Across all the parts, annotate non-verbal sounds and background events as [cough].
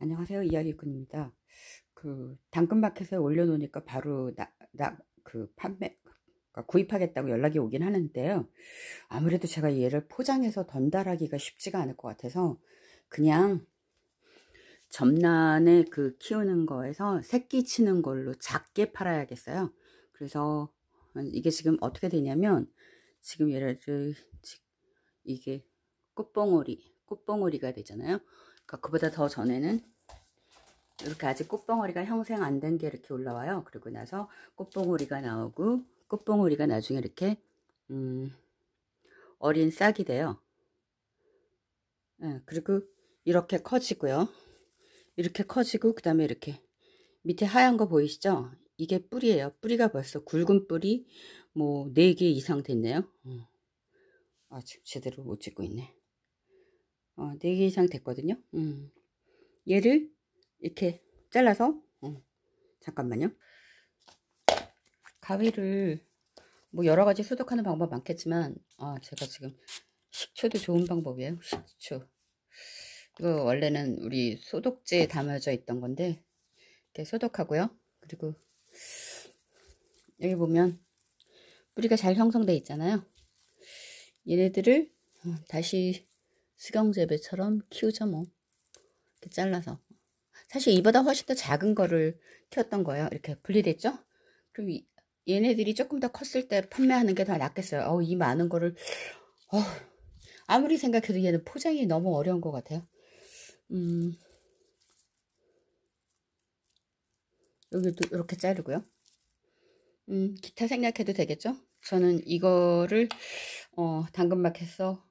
안녕하세요 이야기꾼입니다 그 당근마켓에 올려놓으니까 바로 나, 나그 판매 그러니까 구입하겠다고 연락이 오긴 하는데요 아무래도 제가 얘를 포장해서 던달하기가 쉽지가 않을 것 같아서 그냥 점란에 그 키우는 거에서 새끼 치는 걸로 작게 팔아야겠어요 그래서 이게 지금 어떻게 되냐면 지금 얘를 이게 꽃봉오리 꽃봉오리가 되잖아요 그러니까 그보다 더 전에는 이렇게 아직 꽃봉오리가 형생안 된 게 이렇게 올라와요. 그리고 나서 꽃봉오리가 나오고 꽃봉오리가 나중에 이렇게 음, 어린 싹이 돼요. 네, 그리고 이렇게 커지고요. 이렇게 커지고 그 다음에 이렇게 밑에 하얀 거 보이시죠? 이게 뿌리예요. 뿌리가 벌써 굵은 뿌리 뭐 4개 이상 됐네요. 음. 아지 제대로 못 찍고 있네. 어, 4개 이상 됐거든요. 음. 얘를 이렇게 잘라서 어, 잠깐만요. 가위를 뭐 여러 가지 소독하는 방법 많겠지만 아 제가 지금 식초도 좋은 방법이에요. 식초. 이거 원래는 우리 소독제에 담아져 있던 건데 이렇게 소독하고요. 그리고 여기 보면 뿌리가 잘 형성돼 있잖아요. 얘네들을 어, 다시 수경재배처럼 키우죠 뭐 이렇게 잘라서 사실 이보다 훨씬 더 작은 거를 키웠던 거예요 이렇게 분리됐죠 그럼 이, 얘네들이 조금 더 컸을 때 판매하는 게 더 낫겠어요 어우 이 많은 거를 어 아무리 생각해도 얘는 포장이 너무 어려운 것 같아요 음 여기도 이렇게 자르고요 음 기타 생략해도 되겠죠 저는 이거를 어 당근마켓에서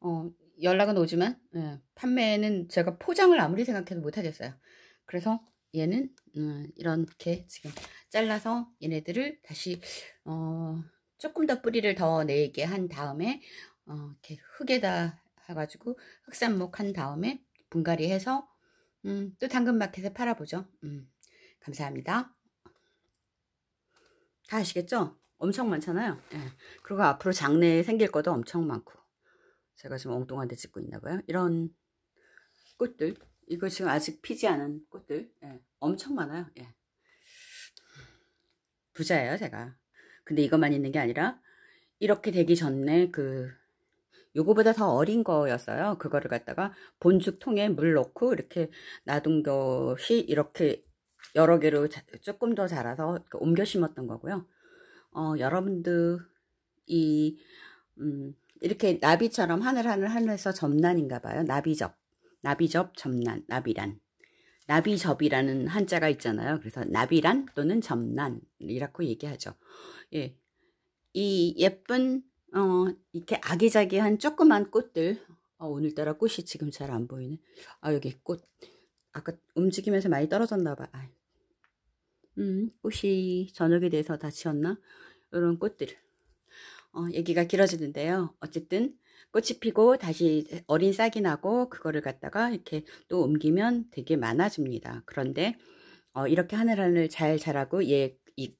어, 연락은 오지만 예, 판매는 제가 포장을 아무리 생각해도 못하겠어요. 그래서 얘는 음, 이렇게 지금 잘라서 얘네들을 다시 어, 조금 더 뿌리를 더 내게 한 다음에 어, 이렇게 흙에다 해가지고 흙산목한 다음에 분갈이 해서 음, 또 당근마켓에 팔아보죠. 음, 감사합니다. 다 아시겠죠? 엄청 많잖아요. 예. 그리고 앞으로 장래에 생길 것도 엄청 많고. 제가 지금 엉뚱한데 찍고 있나봐요. 이런 꽃들 이거 지금 아직 피지 않은 꽃들 예, 엄청 많아요. 예. 부자예요 제가. 근데 이것만 있는 게 아니라 이렇게 되기 전에 그 요거보다 더 어린 거였어요. 그거를 갖다가 본죽통에 물 넣고 이렇게 놔둔 것이 이렇게 여러 개로 자, 조금 더 자라서 옮겨 심었던 거고요. 어, 여러분들 이 음, 이렇게 나비처럼 하늘하늘하늘해서 점난인가 봐요. 나비접, 나비접, 점난, 나비란. 나비접이라는 한자가 있잖아요. 그래서 나비란 또는 점난이라고 얘기하죠. 예. 이 예쁜 어 이렇게 아기자기한 조그만 꽃들 어, 오늘따라 꽃이 지금 잘 안 보이네. 아 여기 꽃 아까 움직이면서 많이 떨어졌나 봐. 아. 음 꽃이 저녁에 대해서 다 지었나? 이런 꽃들 어, 얘기가 길어지는데요. 어쨌든 꽃이 피고 다시 어린 싹이 나고 그거를 갖다가 이렇게 또 옮기면 되게 많아집니다. 그런데 어, 이렇게 하늘하늘 잘 자라고 얘 이,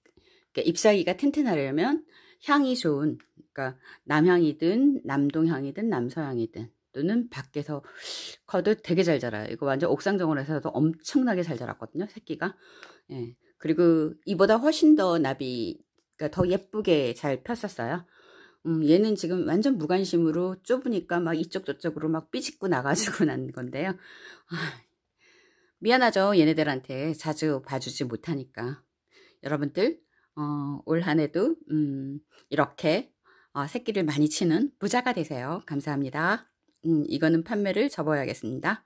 그러니까 잎사귀가 튼튼하려면 향이 좋은 그러니까 남향이든 남동향이든 남서향이든 또는 밖에서 커도 되게 잘 자라요. 이거 완전 옥상정원에서도 엄청나게 잘 자랐거든요. 새끼가. 예. 그리고 이보다 훨씬 더 나비, 그러니까 더 예쁘게 잘 폈었어요. 음, 얘는 지금 완전 무관심으로 좁으니까 막 이쪽 저쪽으로 막 삐집고 나가지고 [laughs] 난 건데요. 아, 미안하죠. 얘네들한테 자주 봐주지 못하니까. 여러분들 어, 올 한해도 음, 이렇게 어, 새끼를 많이 치는 부자가 되세요. 감사합니다. 음, 이거는 판매를 접어야겠습니다.